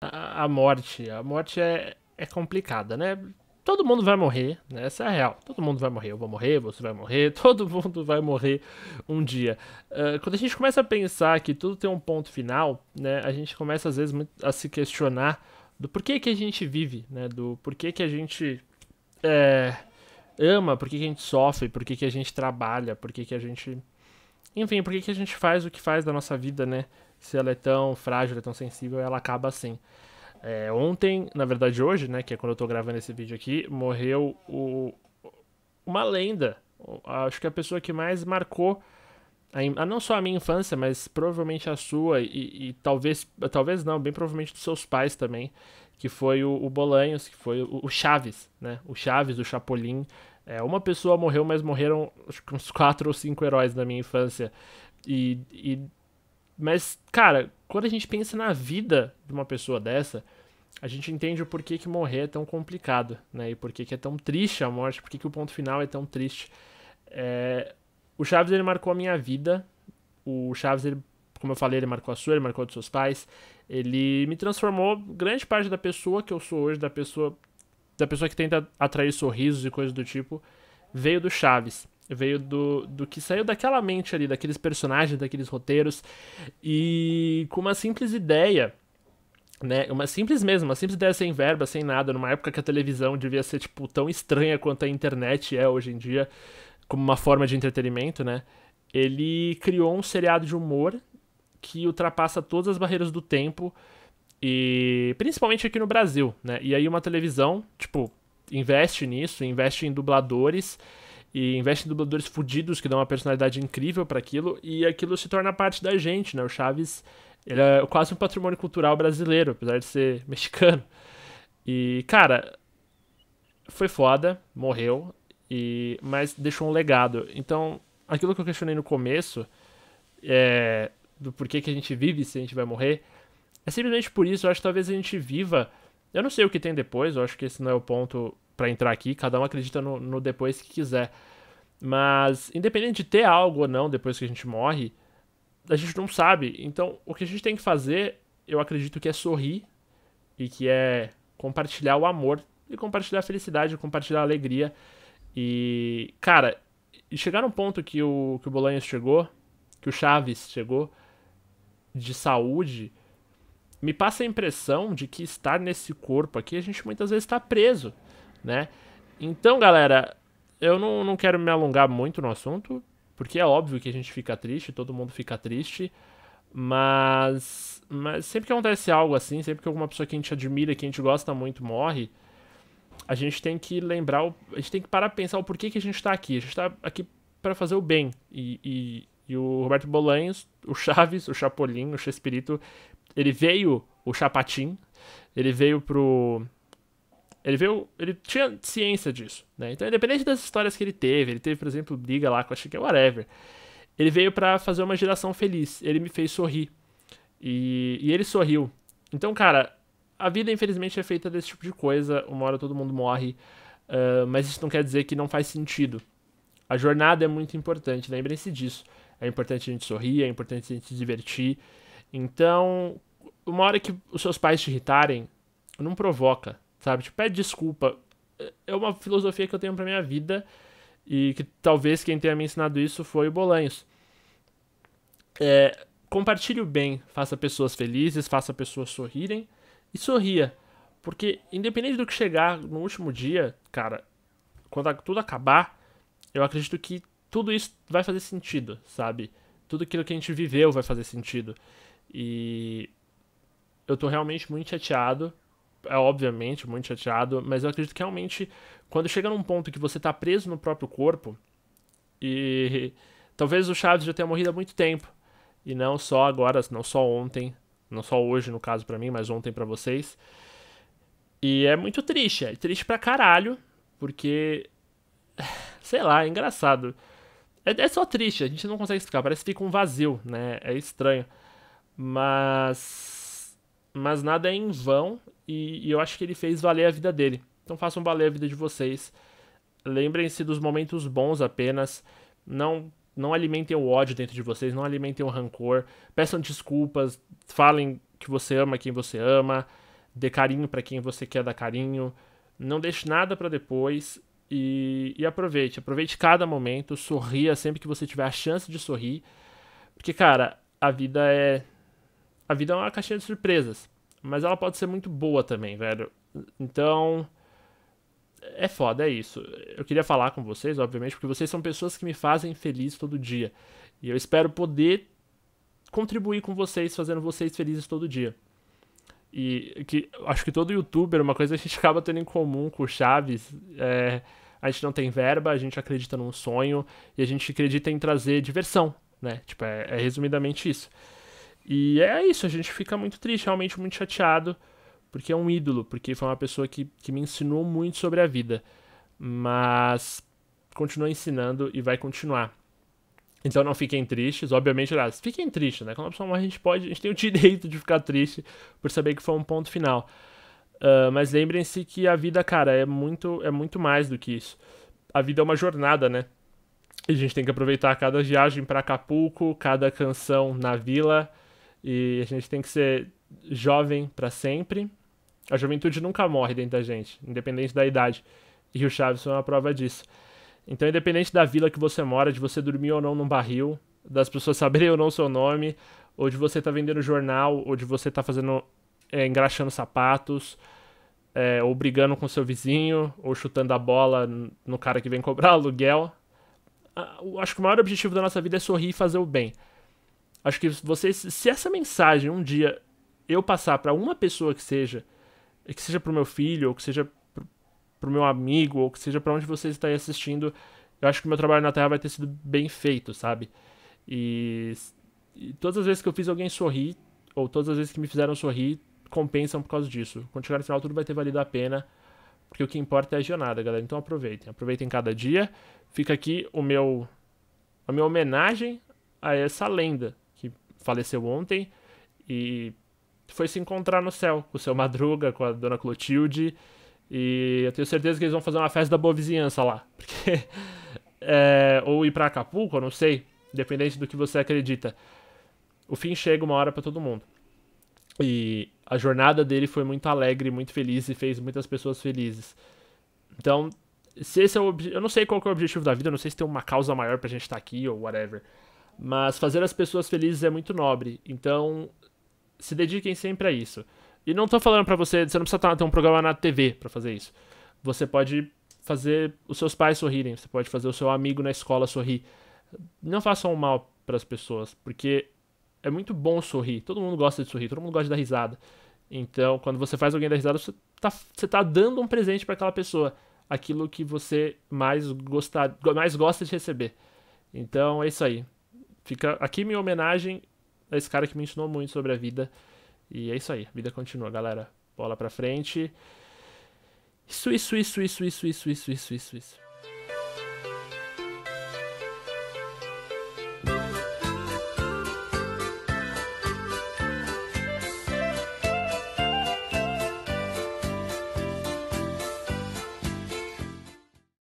a, morte. A morte é, é complicada, né? Todo mundo vai morrer, né? essa é a real. Todo mundo vai morrer. Eu vou morrer, você vai morrer, todo mundo vai morrer um dia. Uh, quando a gente começa a pensar que tudo tem um ponto final, né? A gente começa às vezes a se questionar do porquê que a gente vive, né? Do porquê que a gente é, ama, porquê que a gente sofre, porquê que a gente trabalha, porquê que a gente. Enfim, porquê que a gente faz o que faz da nossa vida, né? se ela é tão frágil, é tão sensível, ela acaba assim. É, ontem, na verdade hoje, né, que é quando eu tô gravando esse vídeo aqui, morreu o, uma lenda. Acho que a pessoa que mais marcou a, não só a minha infância, mas provavelmente a sua e, e, talvez, talvez não, bem provavelmente dos seus pais também, que foi o, o Bolanhos, que foi o, o, Chaves, né? O Chaves, o Chapolin. É, uma pessoa morreu, mas morreram acho que uns quatro ou cinco heróis na minha infância. E, e mas, cara, quando a gente pensa na vida de uma pessoa dessa, a gente entende o porquê que morrer é tão complicado, né? E porquê que é tão triste a morte, porquê que o ponto final é tão triste. É... O Chaves, ele marcou a minha vida. O Chaves, ele, como eu falei, ele marcou a sua, ele marcou a dos seus pais. Ele me transformou grande parte da pessoa que eu sou hoje, da pessoa, da pessoa que tenta atrair sorrisos e coisas do tipo, veio do Chaves. Veio do, do que saiu daquela mente ali, daqueles personagens, daqueles roteiros. E com uma simples ideia né? Uma simples mesmo, uma simples ideia sem verba, sem nada, numa época que a televisão devia ser, tipo, tão estranha quanto a internet é hoje em dia, como uma forma de entretenimento, né? Ele criou um seriado de humor que ultrapassa todas as barreiras do tempo e principalmente aqui no Brasil, né? E aí uma televisão, tipo, investe nisso, investe em dubladores e investe em dubladores fudidos que dão uma personalidade incrível para aquilo e aquilo se torna parte da gente, né? O Chaves ele é quase um patrimônio cultural brasileiro, apesar de ser mexicano. E, cara, foi foda, morreu, e mas deixou um legado. Então, aquilo que eu questionei no começo, é, do porquê que a gente vive se a gente vai morrer, é simplesmente por isso. Eu acho que talvez a gente viva. Eu não sei o que tem depois, eu acho que esse não é o ponto para entrar aqui, cada um acredita no, no depois que quiser. Mas, independente de ter algo ou não depois que a gente morre, a gente não sabe. Então, o que a gente tem que fazer, eu acredito que é sorrir e que é compartilhar o amor e compartilhar a felicidade, compartilhar a alegria. E, cara, chegar num ponto que o, que o Bolanhas chegou, que o Chaves chegou, de saúde, me passa a impressão de que estar nesse corpo aqui, a gente muitas vezes está preso né? Então, galera, eu não, não quero me alongar muito no assunto, porque é óbvio que a gente fica triste, todo mundo fica triste, mas, mas sempre que acontece algo assim, sempre que alguma pessoa que a gente admira, que a gente gosta muito morre, a gente tem que lembrar, a gente tem que parar pra pensar o porquê que a gente tá aqui. A gente tá aqui para fazer o bem. E, e, e, o Roberto Bolanhos, o Chaves, o Chapolin, o Chespirito, ele veio, o Chapatim, ele veio pro, ele veio, ele tinha ciência disso, né? Então, independente das histórias que ele teve, ele teve, por exemplo, briga lá com a Chica Whatever. Ele veio para fazer uma geração feliz. Ele me fez sorrir. E, e ele sorriu. Então, cara, a vida, infelizmente, é feita desse tipo de coisa. Uma hora todo mundo morre. Uh, mas isso não quer dizer que não faz sentido. A jornada é muito importante, lembrem-se disso. É importante a gente sorrir, é importante a gente se divertir. Então, uma hora que os seus pais te irritarem, não provoca, sabe? Tipo, pede desculpa. É uma filosofia que eu tenho pra minha vida e que talvez quem tenha me ensinado isso foi o Bolanhos. É, compartilhe o bem, faça pessoas felizes, faça pessoas sorrirem e sorria. Porque, independente do que chegar no último dia, cara, quando tudo acabar, eu acredito que tudo isso vai fazer sentido, sabe? Tudo aquilo que a gente viveu vai fazer sentido. E eu tô realmente muito chateado é obviamente muito chateado, mas eu acredito que realmente quando chega num ponto que você tá preso no próprio corpo e talvez o Chaves já tenha morrido há muito tempo e não só agora, não só ontem, não só hoje no caso para mim, mas ontem para vocês. E é muito triste, é triste pra caralho, porque sei lá, é engraçado. É, é só triste, a gente não consegue explicar, parece que fica um vazio, né? É estranho. Mas mas nada é em vão e, e eu acho que ele fez valer a vida dele. Então façam valer a vida de vocês. Lembrem-se dos momentos bons apenas. Não não alimentem o ódio dentro de vocês, não alimentem o rancor. Peçam desculpas, falem que você ama quem você ama, dê carinho para quem você quer dar carinho. Não deixe nada para depois e, e, aproveite. Aproveite cada momento, sorria sempre que você tiver a chance de sorrir. Porque, cara, a vida é. A vida é uma caixinha de surpresas. Mas ela pode ser muito boa também, velho. Então. É foda, é isso. Eu queria falar com vocês, obviamente, porque vocês são pessoas que me fazem feliz todo dia. E eu espero poder contribuir com vocês, fazendo vocês felizes todo dia. E que acho que todo youtuber, uma coisa que a gente acaba tendo em comum com o Chaves é. A gente não tem verba, a gente acredita num sonho e a gente acredita em trazer diversão, né? Tipo, é, é resumidamente isso. E é isso, a gente fica muito triste, realmente muito chateado, porque é um ídolo, porque foi uma pessoa que, que me ensinou muito sobre a vida. Mas continua ensinando e vai continuar. Então não fiquem tristes, obviamente, aliás, ah, fiquem tristes, né? Quando a pessoa morre, a gente pode, a gente tem o direito de ficar triste por saber que foi um ponto final. Uh, mas lembrem-se que a vida, cara, é muito, é muito mais do que isso. A vida é uma jornada, né? E a gente tem que aproveitar cada viagem para Acapulco, cada canção na vila, e a gente tem que ser jovem para sempre. A juventude nunca morre dentro da gente, independente da idade. E o Chaves é uma prova disso. Então, independente da vila que você mora, de você dormir ou não num barril, das pessoas saberem ou não seu nome, ou de você estar tá vendendo jornal, ou de você estar tá fazendo é, engraxando sapatos, é, ou brigando com seu vizinho, ou chutando a bola no cara que vem cobrar aluguel. Acho que o maior objetivo da nossa vida é sorrir e fazer o bem. Acho que você, se essa mensagem um dia eu passar para uma pessoa que seja, que seja para o meu filho, ou que seja para o meu amigo, ou que seja para onde vocês estão assistindo, eu acho que o meu trabalho na Terra vai ter sido bem feito, sabe? E, e, todas as vezes que eu fiz alguém sorrir, ou todas as vezes que me fizeram sorrir, compensam por causa disso. Quando chegar no final, tudo vai ter valido a pena, porque o que importa é a jornada, galera. Então aproveitem, aproveitem cada dia. Fica aqui o meu, a minha homenagem a essa lenda faleceu ontem e foi se encontrar no céu com o seu Madruga, com a dona Clotilde. E eu tenho certeza que eles vão fazer uma festa da boa vizinhança lá. Porque, é, ou ir para Acapulco, eu não sei. Independente do que você acredita. O fim chega uma hora para todo mundo. E a jornada dele foi muito alegre, muito feliz e fez muitas pessoas felizes. Então, se esse é o eu não sei qual é o objetivo da vida, eu não sei se tem uma causa maior pra gente estar tá aqui ou whatever. Mas fazer as pessoas felizes é muito nobre. Então, se dediquem sempre a isso. E não estou falando para você, você não precisa ter um programa na TV para fazer isso. Você pode fazer os seus pais sorrirem, você pode fazer o seu amigo na escola sorrir. Não façam mal para as pessoas, porque é muito bom sorrir. Todo mundo gosta de sorrir, todo mundo gosta de dar risada. Então, quando você faz alguém dar risada, você está você tá dando um presente para aquela pessoa, aquilo que você mais gostar, mais gosta de receber. Então, é isso aí fica aqui minha homenagem a esse cara que me ensinou muito sobre a vida. E é isso aí, a vida continua, galera. Bola pra frente. Isso, isso, isso, isso, isso, isso, isso, isso, isso.